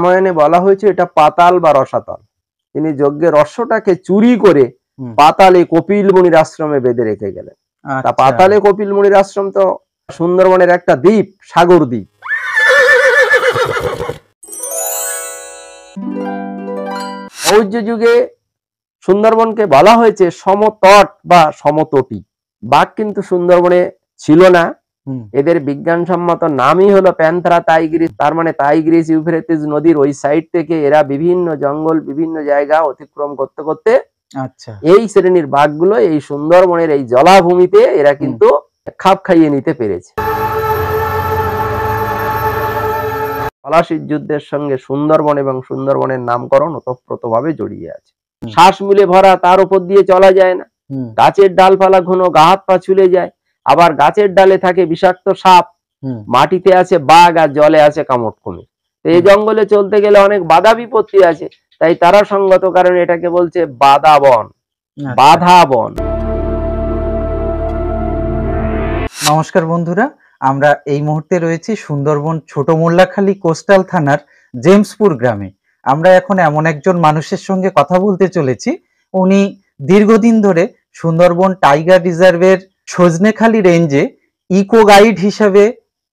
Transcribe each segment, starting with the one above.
রামায়ণে বলা হয়েছে এটা পাতাল বা রসাতল তিনি যজ্ঞের রস্যটাকে চুরি করে পাতালে কপিল মুনির আশ্রমে বেঁধে রেখে গেলেন তা আচ্ছা। পাতালে কপিল মুনির আশ্রম তো সুন্দরবনের একটা দ্বীপ সাগর দ্বীপ মৌর্য যুগে সুন্দরবনকে বলা হয়েছে সমতট বা সমতটি বাঘ কিন্তু সুন্দরবনে ছিল না এদের বিজ্ঞানসম্মত নামই হলো প্যান্থরা তাইগ্রিস তার মানে তাইগ্রিস ইউফ্রেটিস নদীর ওই সাইড থেকে এরা বিভিন্ন জঙ্গল বিভিন্ন জায়গা অতিক্রম করতে করতে আচ্ছা এই শ্রেণীর বাঘগুলো এই সুন্দরবনের এই জলাভূমিতে এরা কিন্তু খাপ খাইয়ে নিতে পেরেছে পলাশির যুদ্ধের সঙ্গে সুন্দরবন এবং সুন্দরবনের নামকরণ ওতপ্রোতভাবে জড়িয়ে আছে শ্বাস মিলে ভরা তার উপর দিয়ে চলা যায় না গাছের ডালপালা ঘন গা হাত পা ছুলে যায় আবার গাছের ডালে থাকে বিষাক্ত সাপ মাটিতে আছে বাঘ আর জলে আছে কামট কুমির তো এই জঙ্গলে চলতে গেলে অনেক বাধা বিপত্তি আছে তাই তারা সঙ্গত কারণে এটাকে বলছে বাধা বন আচ্ছা। বাধা বন নমস্কার বন্ধুরা আমরা এই মুহূর্তে রয়েছি সুন্দরবন ছোট মোল্লাখালী কোস্টাল থানার জেমসপুর গ্রামে আমরা এখন এমন একজন মানুষের সঙ্গে কথা বলতে চলেছি উনি দীর্ঘদিন ধরে সুন্দরবন টাইগার রিজার্ভের সজনেখালি রেঞ্জে ইকো গাইড হিসাবে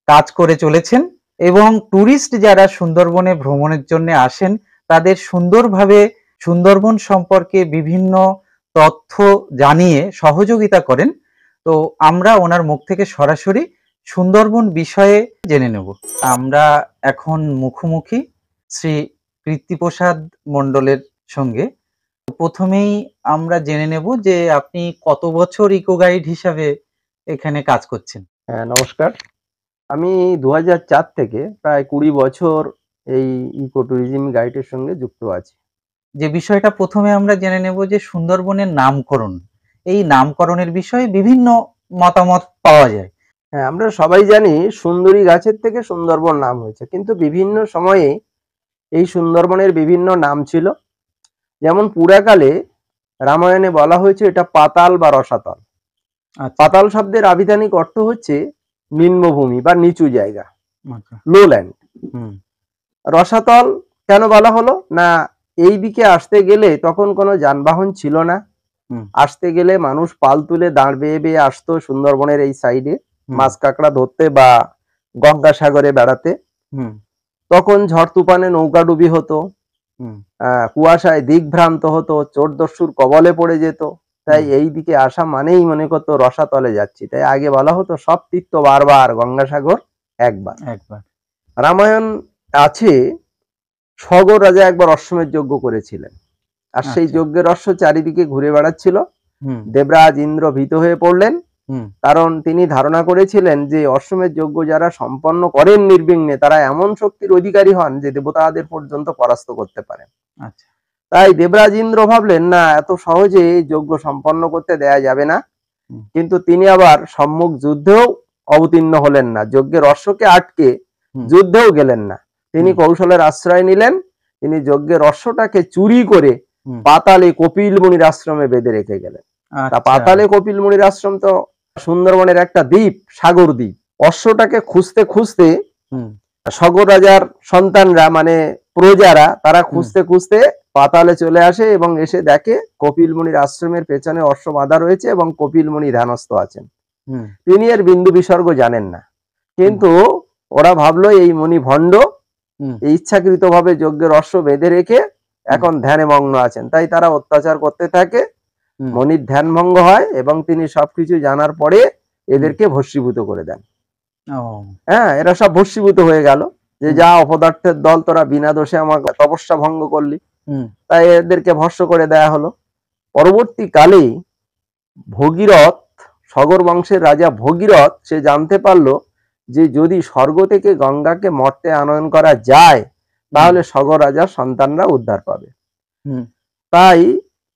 কাজ করে চলেছেন এবং ট্যুরিস্ট যারা সুন্দরবনে ভ্রমণের জন্য আসেন তাদের সুন্দরভাবে সুন্দরবন সম্পর্কে বিভিন্ন তথ্য জানিয়ে সহযোগিতা করেন তো আমরা ওনার মুখ থেকে সরাসরি সুন্দরবন বিষয়ে জেনে নেব আমরা এখন মুখোমুখি শ্রী কৃত্তিপ্রসাদ মণ্ডলের সঙ্গে প্রথমেই আমরা জেনে নেব যে আপনি কত বছর ইকো গাইড হিসাবে এখানে কাজ করছেন হ্যাঁ নমস্কার আমি দু থেকে প্রায় কুড়ি বছর এই ইকো ট্যুরিজম গাইডের সঙ্গে যুক্ত আছি যে বিষয়টা প্রথমে আমরা জেনে নেব যে সুন্দরবনের নামকরণ এই নামকরণের বিষয়ে বিভিন্ন মতামত পাওয়া যায় হ্যাঁ আমরা সবাই জানি সুন্দরী গাছের থেকে সুন্দরবন নাম হয়েছে কিন্তু বিভিন্ন সময়ে এই সুন্দরবনের বিভিন্ন নাম ছিল যেমন পুরাকালে রামায়ণে বলা হয়েছে এটা পাতাল বা রসাতল আচ্ছা। পাতাল শব্দের আবিধানিক অর্থ হচ্ছে নিম্নভূমি বা নিচু জায়গা লোল্যান্ড আচ্ছা। রসাতল কেন বলা হলো না এই দিকে আসতে গেলে তখন কোনো যানবাহন ছিল না আসতে গেলে মানুষ পাল তুলে দাঁড় বেয়ে বেয়ে আসতো সুন্দরবনের এই সাইডে মাছ কাঁকড়া ধরতে বা গঙ্গা সাগরে বেড়াতে তখন ঝড় তুফানে নৌকা ডুবি হতো কুয়াশায় দিকভ্রান্ত হতো চোর দস্যুর কবলে পড়ে যেত তাই এই দিকে আসা মানেই মনে করতো রসাতলে যাচ্ছি তাই আগে বলা হতো সব তীর্থ বারবার গঙ্গাসাগর একবার একবার রামায়ণ আছে সগর রাজা একবার অশ্বমের যজ্ঞ করেছিলেন আর সেই আচ্ছা। যজ্ঞের অশ্ব চারিদিকে ঘুরে বেড়াচ্ছিল দেবরাজ ইন্দ্র ভীত হয়ে পড়লেন কারণ তিনি ধারণা করেছিলেন যে অশ্বমের যজ্ঞ যারা সম্পন্ন করেন নির্বিঘ্নে তারা এমন শক্তির অধিকারী হন যে দেবতাদের পর্যন্ত পরাস্ত করতে পারেন আচ্ছা। তাই দেবরাজ ইন্দ্র ভাবলেন না এত সহজে যজ্ঞ সম্পন্ন করতে দেয়া যাবে না কিন্তু তিনি আবার সম্মুখ যুদ্ধেও অবতীর্ণ হলেন না যজ্ঞের অশ্বকে আটকে যুদ্ধেও গেলেন না তিনি কৌশলের আশ্রয় নিলেন তিনি যজ্ঞের অশ্বটাকে চুরি করে পাতালে কপিল মুনির আশ্রমে বেঁধে রেখে গেলেন আচ্ছা। পাতালে কপিল মুনির আশ্রম তো সুন্দরবনের একটা দ্বীপ সাগর দ্বীপ অশ্বটাকে খুঁজতে খুঁজতে সগর রাজার সন্তানরা মানে প্রজারা তারা খুঁজতে খুঁজতে পাতালে চলে আসে এবং এসে দেখে কপিল মুনির আশ্রমের পেছনে অশ্ব বাঁধা রয়েছে এবং কপিল মুনি ধ্যানস্থ আছেন তিনি এর বিন্দু বিসর্গ জানেন না কিন্তু ওরা ভাবলো এই মুনি ভণ্ড ইচ্ছাকৃত ভাবে যজ্ঞের অশ্ব বেঁধে রেখে এখন ধ্যানে মগ্ন আছেন তাই তারা অত্যাচার করতে থাকে মনির ধ্যান ভঙ্গ হয় এবং তিনি সবকিছু জানার পরে এদেরকে ভস্মীভূত করে দেন হ্যাঁ এরা সব ভস্মীভূত হয়ে গেল যে যা অপদার্থের দল তোরা বিনা দোষে আমাকে তপস্যা ভঙ্গ করলি তাই এদেরকে ভস্য করে দেয়া হলো পরবর্তীকালে ভগীরথ সগর বংশের রাজা ভগীরথ সে জানতে পারলো যে যদি স্বর্গ থেকে গঙ্গাকে মর্তে আনয়ন করা যায় তাহলে সগর রাজার সন্তানরা উদ্ধার পাবে তাই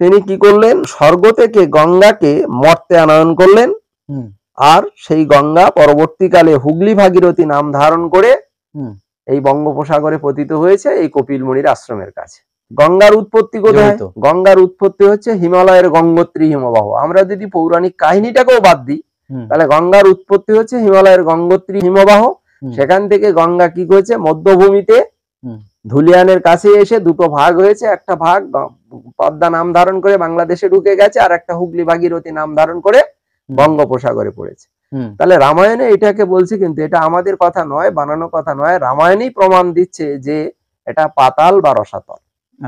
তিনি কি করলেন স্বর্গ থেকে গঙ্গাকে মর্তে আনয়ন করলেন আর সেই গঙ্গা পরবর্তীকালে হুগলি ভাগীরথী নাম ধারণ করে এই বঙ্গোপসাগরে পতিত হয়েছে এই কপিল মুনির আশ্রমের কাছে গঙ্গার উৎপত্তি কোথায় গঙ্গার উৎপত্তি হচ্ছে হিমালয়ের গঙ্গোত্রী হিমবাহ আমরা যদি পৌরাণিক কাহিনীটাকেও বাদ দিই তাহলে গঙ্গার উৎপত্তি হচ্ছে হিমালয়ের গঙ্গোত্রী হিমবাহ সেখান থেকে গঙ্গা কি করেছে মধ্যভূমিতে ধুলিয়ানের কাছে এসে দুটো ভাগ হয়েছে একটা ভাগ পদ্মা নাম ধারণ করে বাংলাদেশে ঢুকে গেছে আর একটা হুগলি ভাগীরথী নাম ধারণ করে বঙ্গোপসাগরে পড়েছে তাহলে রামায়ণে এটাকে বলছি কিন্তু এটা আমাদের কথা নয় বানানো কথা নয় রামায়ণই প্রমাণ দিচ্ছে যে এটা পাতাল বা রসাতল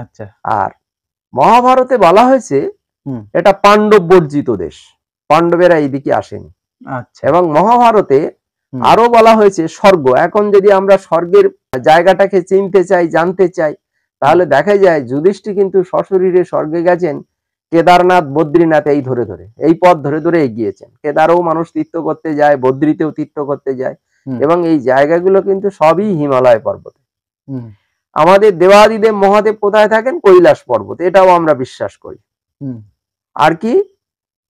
আচ্ছা আর মহাভারতে বলা হয়েছে এটা পাণ্ডব বর্জিত দেশ পাণ্ডবেরা এইদিকে আসেনি আচ্ছা এবং মহাভারতে আরো বলা হয়েছে স্বর্গ এখন যদি আমরা স্বর্গের জায়গাটাকে চিনতে চাই জানতে চাই তাহলে দেখা যায় যুধিষ্ঠি কিন্তু সশরীরে স্বর্গে গেছেন কেদারনাথ বদ্রীনাথ এই ধরে ধরে এই পথ ধরে ধরে এগিয়েছেন কেদারও মানুষ তীর্থ করতে যায় বদ্রীতেও তীর্থ করতে যায় এবং এই জায়গাগুলো কিন্তু সবই হিমালয় পর্বত আমাদের দেবাদিদেব মহাদেব কোথায় থাকেন কৈলাস পর্বত এটাও আমরা বিশ্বাস করি আর কি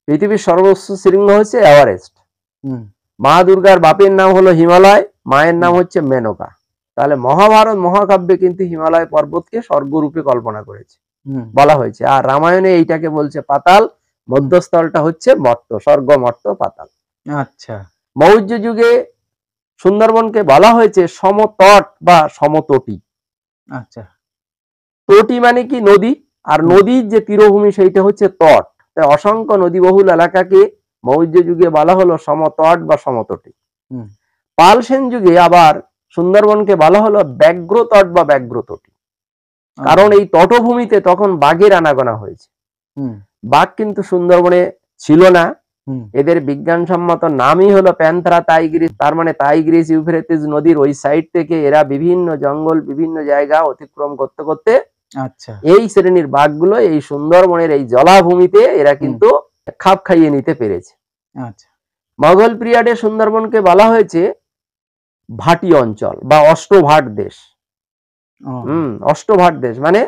পৃথিবীর সর্বোচ্চ শৃঙ্গ হচ্ছে এভারেস্ট মা দুর্গার বাপের নাম হলো হিমালয় মায়ের নাম হচ্ছে মেনকা তাহলে মহাভারত মহাকাব্যে কিন্তু হিমালয় পর্বতকে স্বর্গরূপে কল্পনা করেছে বলা হয়েছে আর রামায়ণে এইটাকে বলছে পাতাল মধ্যস্থলটা হচ্ছে মর্ত স্বর্গ মর্ত পাতাল আচ্ছা মৌর্য যুগে সুন্দরবনকে বলা হয়েছে সমতট বা সমতটি আচ্ছা তটি মানে কি নদী আর নদীর যে তীরভূমি সেইটা হচ্ছে তট তাই অসংখ্য নদী বহুল এলাকাকে মৌর্য যুগে বলা হলো সমতট বা সমতটি পাল সেন যুগে আবার সুন্দরবনকে বলা হলো ব্যাঘ্রতট বা ব্যাঘ্রতটি আচ্ছা। কারণ এই তটভূমিতে তখন বাঘের আনাগোনা হয়েছে বাঘ কিন্তু সুন্দরবনে ছিল না এদের বিজ্ঞানসম্মত নামই হলো প্যান্থরা তাইগ্রিস তার মানে তাইগ্রিস ইউফ্রেটিস নদীর ওই সাইড থেকে এরা বিভিন্ন জঙ্গল বিভিন্ন জায়গা অতিক্রম করতে করতে আচ্ছা এই শ্রেণীর বাঘগুলো এই সুন্দরবনের এই জলাভূমিতে এরা কিন্তু খাপ খাইয়ে নিতে পেরেছে আচ্ছা। মোগল পিরিয়ডে সুন্দরবনকে বলা হয়েছে ভাটি অঞ্চল বা অষ্টভাট দেশ হম অষ্টভাট দেশ মানে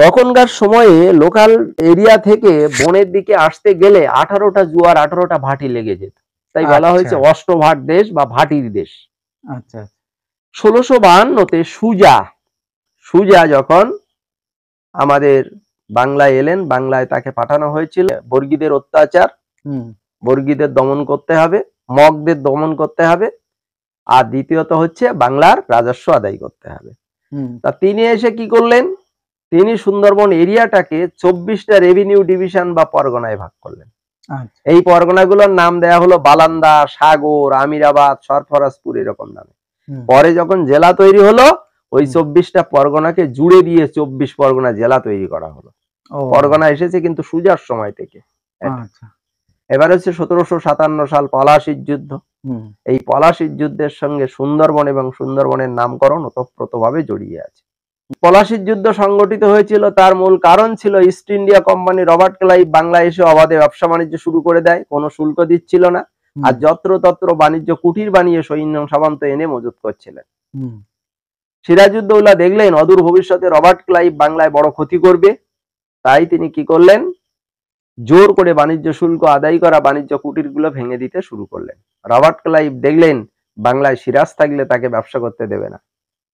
তখনকার সময়ে লোকাল এরিয়া থেকে বনের দিকে আসতে গেলে আঠারোটা জুয়ার আঠারোটা ভাটি লেগে যেত তাই বলা আচ্ছা। হয়েছে অষ্টভাট দেশ বা ভাটির দেশ আচ্ছা, আচ্ছা। ষোলোশো বাহান্নতে সুজা সুজা যখন আমাদের বাংলায় এলেন বাংলায় তাকে পাঠানো হয়েছিল বর্গীদের অত্যাচার বর্গীদের দমন করতে হবে মগদের দমন করতে হবে আর দ্বিতীয়ত হচ্ছে বাংলার রাজস্ব আদায় করতে হবে তা তিনি এসে কি করলেন তিনি সুন্দরবন এরিয়াটাকে চব্বিশটা রেভিনিউ ডিভিশন বা পরগনায় ভাগ করলেন আচ্ছা। এই পরগনাগুলোর নাম দেয়া হলো বালান্দা সাগর আমিরাবাদ সরফরাজপুর এরকম নামে পরে যখন জেলা তৈরি হলো ওই চব্বিশটা পরগনাকে জুড়ে দিয়ে চব্বিশ পরগনা জেলা তৈরি করা হলো পরগনা এসেছে কিন্তু সুজার সময় থেকে হ্যাঁ। আচ্ছা। এবার হচ্ছে সতেরোশো সাতান্ন সাল পলাশির যুদ্ধ এই পলাশির যুদ্ধের সঙ্গে সুন্দরবন এবং সুন্দরবনের নামকরণ ওতপ্রোত ভাবে জড়িয়ে আছে পলাশির যুদ্ধ সংগঠিত হয়েছিল তার মূল কারণ ছিল East India Company Robert Clive Bangla এসে অবাধে ব্যবসা বাণিজ্য শুরু করে দেয় কোনো শুল্ক দিচ্ছিল না আর যত্রতত্র বাণিজ্য কুটির বানিয়ে সৈন্য সামন্ত এনে মজুত করছিলেন সিরাজউদ্দৌলা দেখলেন অদূর ভবিষ্যতে রবার্ট ক্লাইভ বাংলায় বড় ক্ষতি করবে তাই তিনি কি করলেন জোর করে বাণিজ্য শুল্ক আদায় করা বাণিজ্য কুটিরগুলো ভেঙে দিতে শুরু করলেন রবার্ট ক্লাইভ দেখলেন বাংলায় সিরাজ থাকলে তাকে ব্যবসা করতে দেবে না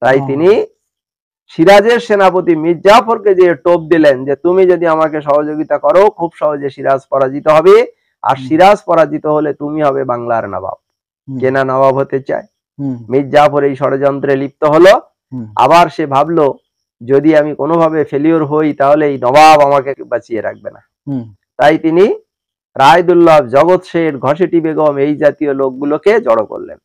তাই তিনি সিরাজের সেনাপতি মির জাফরকে যে টোপ দিলেন যে তুমি যদি আমাকে সহযোগিতা করো খুব সহজে সিরাজ পরাজিত হবে আর সিরাজ পরাজিত হলে তুমি হবে বাংলার নবাব কেনা নবাব হতে চায় মির জাফর এই ষড়যন্ত্রে লিপ্ত হলো আবার সে ভাবলো যদি আমি কোনোভাবে ফেলিওর হই তাহলে এই নবাব আমাকে বাঁচিয়ে রাখবে না তাই তিনি রায়দুল্লাভ জগৎ শেঠ ঘসেটি বেগম এই জাতীয় লোকগুলোকে জড়ো করলেন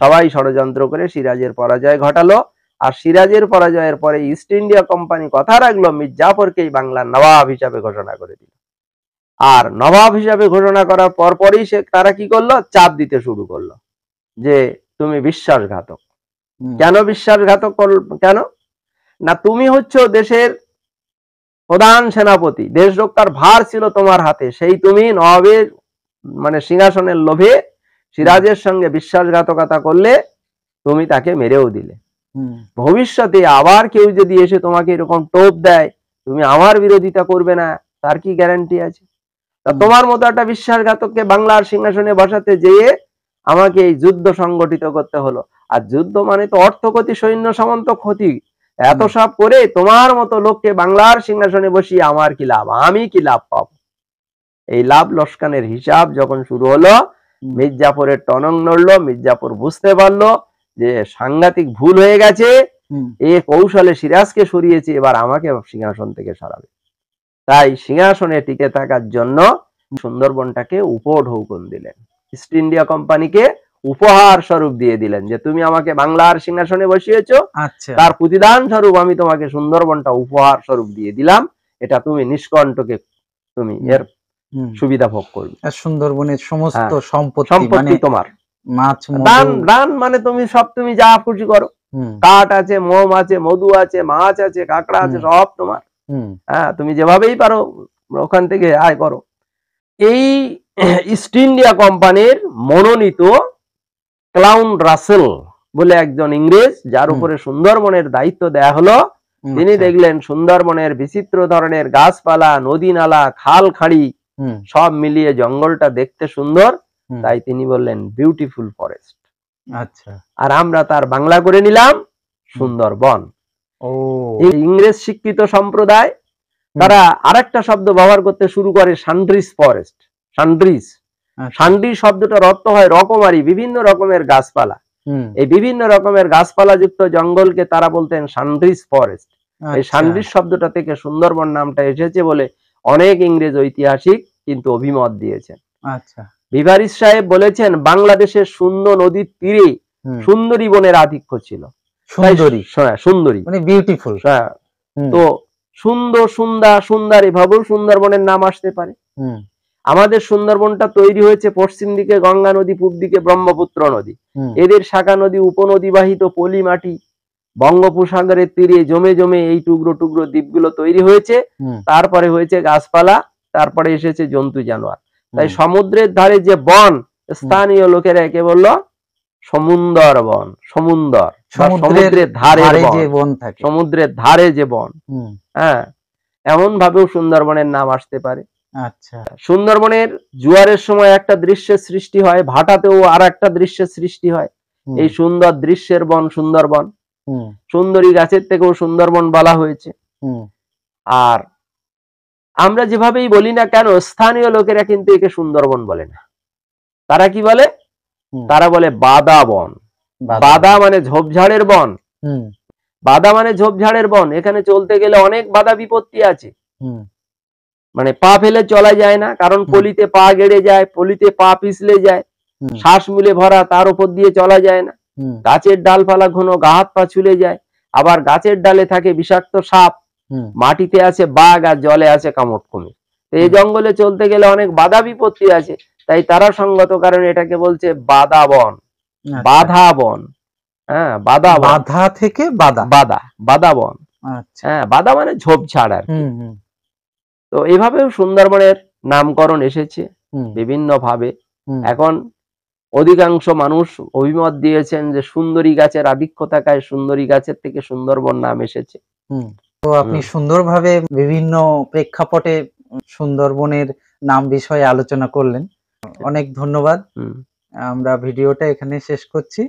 সবাই ষড়যন্ত্র করে সিরাজের পরাজয় ঘটালো আর সিরাজের পরাজয়ের পরে ইস্ট ইন্ডিয়া কোম্পানি কথা রাখলো মির্জাফরকেই বাংলার নবাব হিসাবে ঘোষণা করে দিল আর নবাব হিসাবে ঘোষণা করার পরপরই সে তারা কি করলো চাপ দিতে শুরু করলো যে তুমি বিশ্বাসঘাতক কেন বিশ্বাসঘাতক কেন না তুমি হচ্ছ দেশের প্রধান সেনাপতি দেশ রক্ষার ভার ছিল তোমার হাতে সেই তুমি নবাবের মানে সিংহাসনের লোভে সিরাজের সঙ্গে বিশ্বাসঘাতকতা করলে তুমি তাকে মেরেও দিলে ভবিষ্যতে আবার কেউ যদি এসে তোমাকে এরকম টোপ দেয় তুমি আমার বিরোধিতা করবে না তার কি গ্যারান্টি আছে তোমার মতো একটা বিশ্বাসঘাতককে বাংলার সিংহাসনে বসাতে যেয়ে আমাকে এই যুদ্ধ সংগঠিত করতে হলো আর যুদ্ধ মানে তো অর্থক্ষতি সৈন্য সামন্ত ক্ষতি এত সব করে তোমার মতো লোককে বাংলার সিংহাসনে বসিয়ে আমার কি লাভ আমি কি লাভ পাব এই লাভ লস্কানের হিসাব যখন শুরু হলো মির্জাপুরের টনং নড়লো মির্জাপুর বুঝতে পারলো যে সাংঘাতিক ভুল হয়ে গেছে এ কৌশলে সিরাজকে সরিয়েছে এবার আমাকে সিংহাসন থেকে সরাবে তাই সিংহাসনে টিকে থাকার জন্য সুন্দরবনটাকে উপ ঢৌকন দিলেন ইস্ট ইন্ডিয়া কোম্পানিকে উপহার স্বরূপ দিয়ে দিলেন যে তুমি আমাকে বাংলার সিংহাসনে বসিয়েছ আচ্ছা। তার প্রতিদান স্বরূপ আমি তোমাকে সুন্দরবনটা উপহার স্বরূপ দিয়ে দিলাম এটা তুমি নিষ্কণ্ঠকে তুমি এর সুবিধা ভোগ করবে সুন্দরবনের সমস্ত হ্যাঁ। সম্পত্তি মানে তোমার দান দান মানে তুমি সব তুমি যা খুশি করো কাঠ আছে মোম আছে মধু আছে মাছ আছে কাঁকড়া আছে সব তোমার হ্যাঁ তুমি যেভাবেই পারো ওখান থেকে আয় করো এই ইস্ট ইন্ডিয়া কোম্পানির মনোনীত ক্লাউন রাসেল বলে একজন ইংরেজ যার উপরে সুন্দরবনের দায়িত্ব দেয়া হলো তিনি আচ্ছা। দেখলেন সুন্দরবনের বিচিত্র ধরনের গাছপালা নদী নালা খাল খাড়ি সব মিলিয়ে জঙ্গলটা দেখতে সুন্দর তাই তিনি বললেন বিউটিফুল ফরেস্ট আচ্ছা আর আমরা তার বাংলা করে নিলাম সুন্দরবন ইংরেজ শিক্ষিত সম্প্রদায় তারা আরেকটা শব্দ ব্যবহার করতে শুরু করে সান্ড্রিস ফরেস্ট সান্ড্রিস আচ্ছা। সান্ডি শব্দটার অর্থ হয় রকমারি বিভিন্ন রকমের গাছপালা এই বিভিন্ন রকমের গাছপালা যুক্ত জঙ্গলকে তারা বলতেন সান্ড্রিস ফরেস্ট এই আচ্ছা। সান্ড্রিস শব্দটা থেকে সুন্দরবন নামটা এসেছে বলে অনেক ইংরেজ ঐতিহাসিক কিন্তু অভিমত দিয়েছেন আচ্ছা বিভারিস সাহেব বলেছেন বাংলাদেশের শূন্য নদীর তীরে সুন্দরী বনের আধিক্য ছিল সুন্দরী সুন্দরী মানে বিউটিফুল হ্যাঁ। তো সুন্দর সুন্দর সুন্দর এভাবেও সুন্দরবনের নাম আসতে পারে আমাদের সুন্দরবনটা তৈরি হয়েছে পশ্চিম দিকে গঙ্গা নদী পূর্ব দিকে ব্রহ্মপুত্র নদী এদের শাখা নদী উপনদী বাহিত পলি মাটি বঙ্গোপসাগরের তীরে জমে জমে এই টুকরো টুকরো দ্বীপগুলো তৈরি হয়েছে তারপরে হয়েছে গাছপালা তারপরে এসেছে জন্তু জানোয়ার তাই সমুদ্রের ধারে যে বন স্থানীয় লোকেরা একে বলল সমুন্দর বন সমুন্দর সমুদ্রের ধারে যে বন থাকে সমুদ্রের ধারে যে বন হ্যাঁ এমন ভাবেও সুন্দরবনের নাম আসতে পারে আচ্ছা সুন্দরবনের জোয়ারের সময় একটা দৃশ্যের সৃষ্টি হয় ভাটাতেও আর একটা দৃশ্যের সৃষ্টি হয় এই সুন্দর দৃশ্যের বন সুন্দরবন সুন্দরী গাছের থেকেও সুন্দরবন বলা হয়েছে আর আমরা যেভাবেই বলি না কেন স্থানীয় লোকেরা কিন্তু একে সুন্দরবন বলে না তারা কি বলে তারা বলে বাদাবন বাদা মানে ঝোপঝাড়ের বন বাদা মানে ঝোপঝাড়ের বন এখানে চলতে গেলে অনেক বাধা বিপত্তি আছে মানে পা ফেলে চলা যায় না কারণ পলিতে পা গেড়ে যায় পলিতে পা পিছলে যায় শ্বাস মিলে ভরা তার উপর দিয়ে চলা যায় না গাছের ডালপালা ঘন গা হাত পা ছুলে যায় আবার গাছের ডালে থাকে বিষাক্ত সাপ মাটিতে আছে বাঘ আর জলে আছে কামট কুমির তো এই জঙ্গলে চলতে গেলে অনেক বাধা বিপত্তি আছে তাই তারা সঙ্গত কারণে এটাকে বলছে বাদাবন আচ্ছা। বাধা বন হ্যাঁ বাধা বাধা থেকে বাধা বাধা বাধা বন আচ্ছা। হ্যাঁ বাধা মানে ঝোপঝাড় আর তো এইভাবে সুন্দরবনের নামকরণ এসেছে বিভিন্ন ভাবে এখন অধিকাংশ মানুষ অভিমত দিয়েছেন যে সুন্দরী গাছের আধিক্য থাকায় সুন্দরী গাছের থেকে সুন্দরবন নাম এসেছে তো আপনি সুন্দরভাবে বিভিন্ন প্রেক্ষাপটে সুন্দরবনের নাম বিষয়ে আলোচনা করলেন অনেক ধন্যবাদ আমরা ভিডিওটা এখানে শেষ করছি